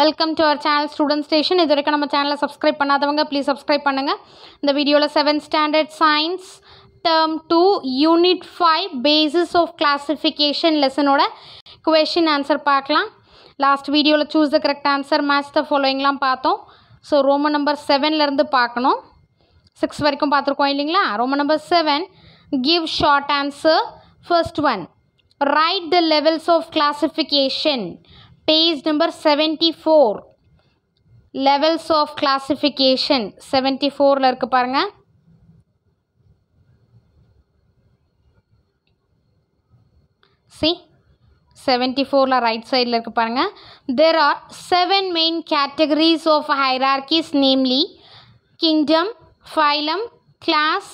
Welcome to our channel student station இது வரைக்கும் நம்ம சேனலை சப்ஸ்கிரைப் பண்ணாதவங்க ப்ளீஸ் சப்ஸ்கிரைப் பண்ணுங்கள் இந்த வீடியோவில் seventh standard science term two unit five basis of classification லெசனோட கொஷின் ஆன்சர் பார்க்கலாம் லாஸ்ட் வீடியோவில் choose the correct answer match the ஃபாலோயிங்லாம் பார்த்தோம் ஸோ ரோம நம்பர் செவன்லேருந்து பார்க்கணும் சிக்ஸ் வரைக்கும் பார்த்துருக்கோம் இல்லைங்களா Roman number seven give short answer first one write the levels of classification Page number 74. Levels of classification. 74 இருக்கு பாருங்க. See? 74ல right sideல இருக்கு பாருங்க. There are seven main categories of hierarchies namely kingdom, phylum, class,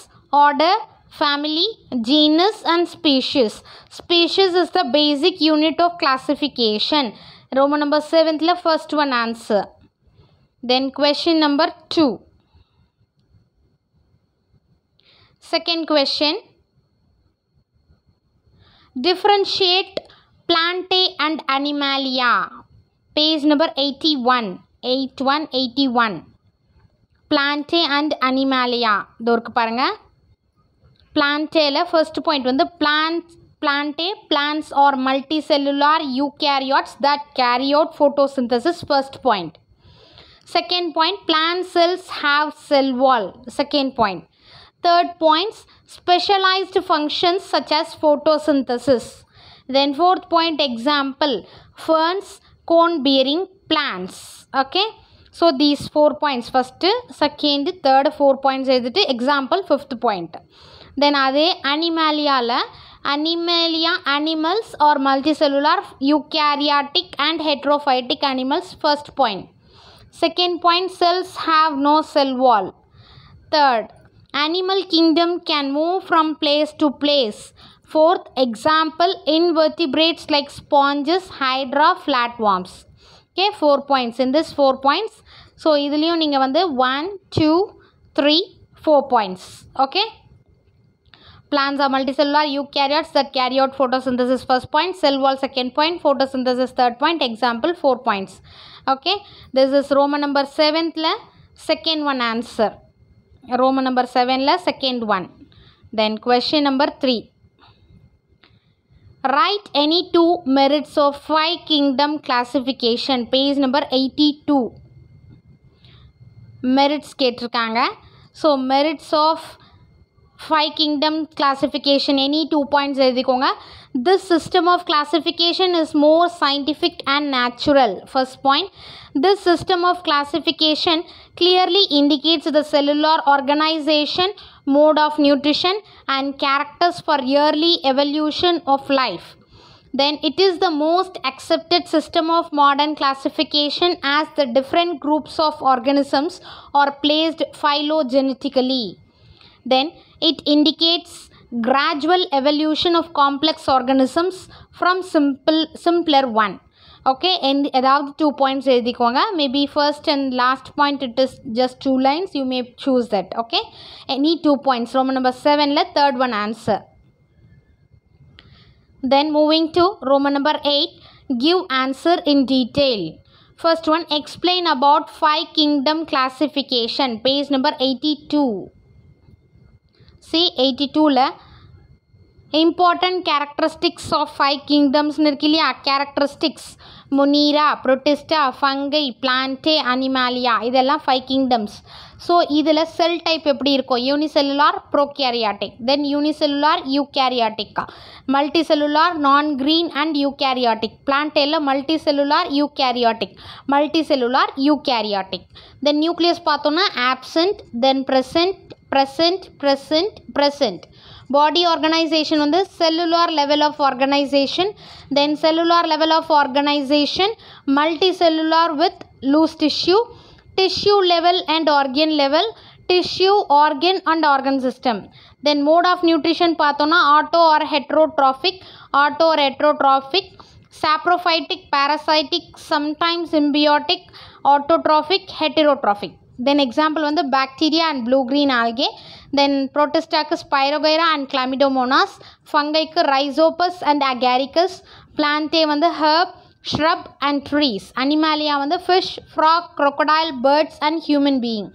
order, family, genus and species. Species is the basic unit of classification. Roman number செவன்த்தில் first one answer then question number two second question differentiate plantae and animalia page number eighty one eight one eighty one plantae and animalia இதோ இருக்கு பாருங்கள் பிளான்டேல first point வந்து plant plants or multicellular eukaryotes that carry out photosynthesis, first point. Second point, plant cells have cell wall, second point. Third point, specialized functions such as photosynthesis. Then fourth point, example, ferns, cone bearing plants. Okay. So, these four points, first, second, third, four points, example, fifth point. Then அதே அனிமாலியாவில் Animalia animals or multicellular eukaryotic and heterophytic animals first point. Second point cells have no cell wall. Third animal kingdom can move from place to place. Fourth example invertebrates like sponges, hydra, flatworms. Okay four points in this four points so இதுலேயும் நீங்கள் வந்து one two three four points okay Plants are multicellular eukaryotes that carry out photosynthesis first point, cell wall second point, photosynthesis third point, example four points. Okay, this is Roman number 7th la second one answer. Roman number 7 la second one. Then question number 3. Write any two merits of five kingdom classification. Page number 82. Merits கேட்டிருக்காங்க. So merits of five kingdom classification any two points this system of classification is more scientific and natural first point this system of classification clearly indicates the cellular organization mode of nutrition and characters for yearly evolution of life then it is the most accepted system of modern classification as the different groups of organisms are placed phylogenetically then it indicates gradual evolution of complex organisms from simple simpler one okay and about two points maybe first and last point it is just two lines you may choose that okay any two points roman number seven let third one answer then moving to roman number eight give answer in detail first one explain about five kingdom classification page number 82 C eighty டூவில் important characteristics of five கிங்டம்ஸ்னு இருக்கு இல்லையா characteristics monera protista fungi plantae animalia இதெல்லாம் five kingdoms so இதில் cell type எப்படி இருக்கும் unicellular prokaryotic then unicellular யூகேரியாட்டிக்கா multicellular non green and eukaryotic பிளான்டேல multicellular cellular eukaryotic multicellular cellular eukaryotic then nucleus பார்த்தோன்னா absent then present present present present body organization on the cellular level of organization then cellular level of organization multicellular with loose tissue tissue level and organ level tissue organ and organ system then mode of nutrition pathona auto or heterotrophic auto or heterotrophic saprophytic parasitic sometimes symbiotic autotrophic heterotrophic then example வந்து bacteria and blue-green algae. Then protistaக்கு spirogyra and chlamydomonas. Fungiக்கு rhizopus and agaricus. Plantே வந்து herb, shrub and trees. Animalia வந்து fish, frog, crocodile, birds and human being.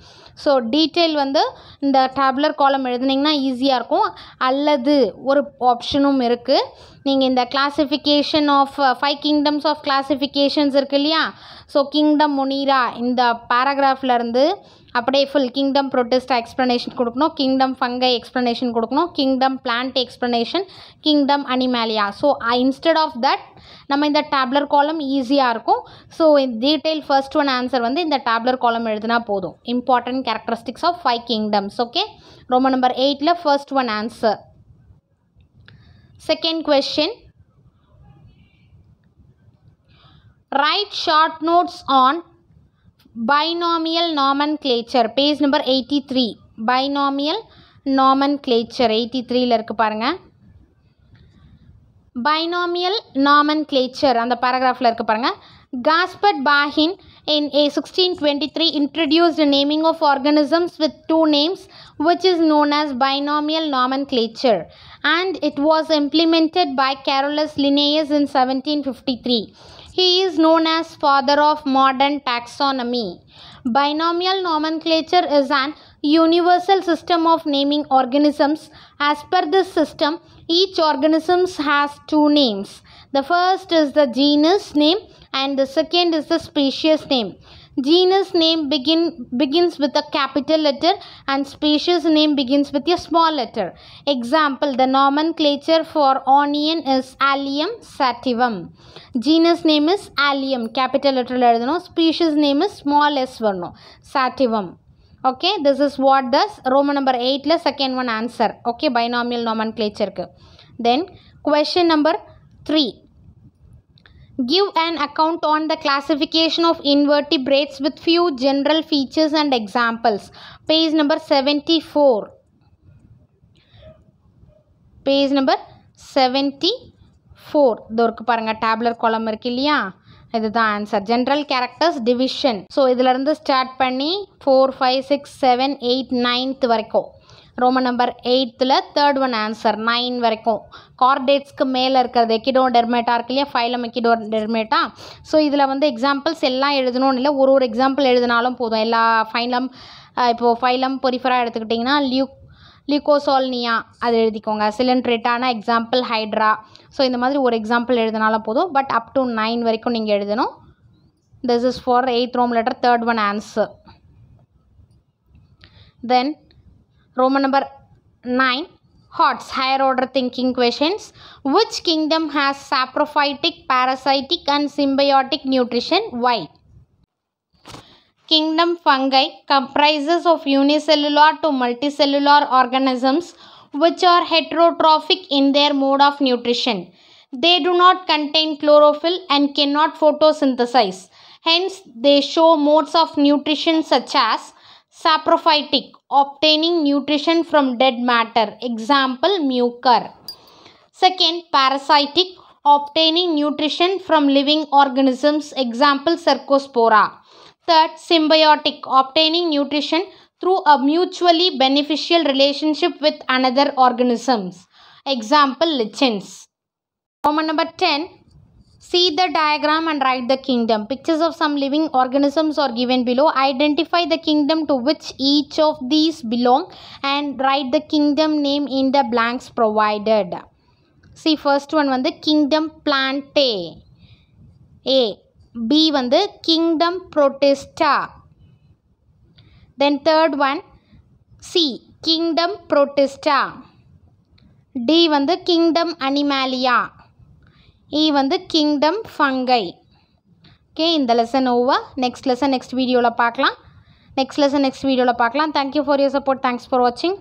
So detail வந்து இந்த tabular காலம் எழுதுனீங்கன்னா ஈஸியாக இருக்கும் அல்லது ஒரு ஆப்ஷனும் இருக்குது நீங்கள் இந்த classification of five kingdoms of classifications இருக்குது இல்லையா ஸோ கிங்டம் முனீரா இந்த பேராகிராஃப்லேருந்து அப்படியே ஃபுல் கிங்டம் ப்ரொட்டிஸ்ட் எக்ஸ்ப்ளனேஷன் கொடுக்கணும் கிங்டம் ஃபங்கை எக்ஸ்ப்ளனேஷன் கொடுக்கணும் kingdom plant explanation kingdom animalia so instead of that நம்ம இந்த டேப்லர் காலம் ஈஸியாக இருக்கும் so detail first one answer வந்து இந்த டேப்லர் காலம் எழுதுனா போதும் important characteristics of five kingdoms. Okay. Roman number 8, la first one answer. Second question. Write short notes on binomial nomenclature. Page number 83. Binomial nomenclature. 83 ல இருக்கு பாருங்கள் binomial நாமன் கிளேச்சர் அந்த பேராகிராஃபில் இருக்க பாருங்கள் Gaspard Bahin in 1623 introduced naming of organisms with two names which is known as binomial nomenclature and it was implemented by Carolus Linnaeus in 1753. He is known as father of modern taxonomy. Binomial nomenclature is an universal system of naming organisms. As per this system, each organism has two names. The first is the genus name and the second is the species name. Genus name begin, begins with a capital letter and species name begins with a small letter. Example, the nomenclature for onion is Allium sativum. Genus name is Allium, capital letter, letter species name is small s no? sativum. Okay, this is what does Roman number 8 la second one answer. Okay, binomial nomenclature. Then question number 3. Give an account on the classification of invertebrates with few general features and examples. Page number 74. Page number seventy four இது இருக்கு பாருங்கள் tabular column இருக்கு இல்லையா இதுதான் answer general characters division so இதிலேருந்து start பண்ணி four five six seven eight ninth வரைக்கும் Roman number எயித்தில் தேர்ட் ஒன் ஆன்சர் நைன் வரைக்கும் கார்டேட்ஸ்க்கு மேலே இருக்கிறது எக்கிடோ டெர்மேட்டா இருக்கு இல்லையா ஃபைலம் எக்கிடோ டெர்மேட்டா ஸோ இதில் வந்து எக்ஸாம்பிள்ஸ் எல்லாம் எழுதணும்னு இல்லை ஒரு ஒரு எக்ஸாம்பிள் எழுதினாலும் போதும் எல்லா ஃபைலம் இப்போது ஃபைலம் பொரிஃபராக எடுத்துக்கிட்டிங்கன்னா லியூக் லிகோசோல்னியா அது எழுதிக்கோங்க சிலிண்ட்ரேட்டான எக்ஸாம்பிள் ஹைட்ரா ஸோ இந்த மாதிரி ஒரு எக்ஸாம்பிள் எழுதினாலும் போதும் பட் அப் டு நைன் வரைக்கும் நீங்கள் எழுதணும் this is for eighth Roman letter third one answer then Roman number 9. Hots, higher order thinking questions. Which kingdom has saprophytic, parasitic and symbiotic nutrition? Why? Kingdom fungi comprises of unicellular to multicellular organisms which are heterotrophic in their mode of nutrition. They do not contain chlorophyll and cannot photosynthesize. Hence, they show modes of nutrition such as saprophytic obtaining nutrition from dead matter example mucor second parasitic obtaining nutrition from living organisms example cercospora third symbiotic obtaining nutrition through a mutually beneficial relationship with another organisms example lichens Number number 10 See the diagram and write the kingdom. Pictures of some living organisms are given below. Identify the kingdom to which each of these belong and write the kingdom name in the blanks provided. See first one the kingdom plantae. A. the kingdom protista. Then third one C. Kingdom protista. D one the kingdom animalia. ఈ வந்து kingdom fungi okay இந்த lesson over next lesson next வீடியோவில் பார்க்கலாம் next lesson next வீடியோவில் பார்க்கலாம் thank you for your support thanks for வாட்சிங்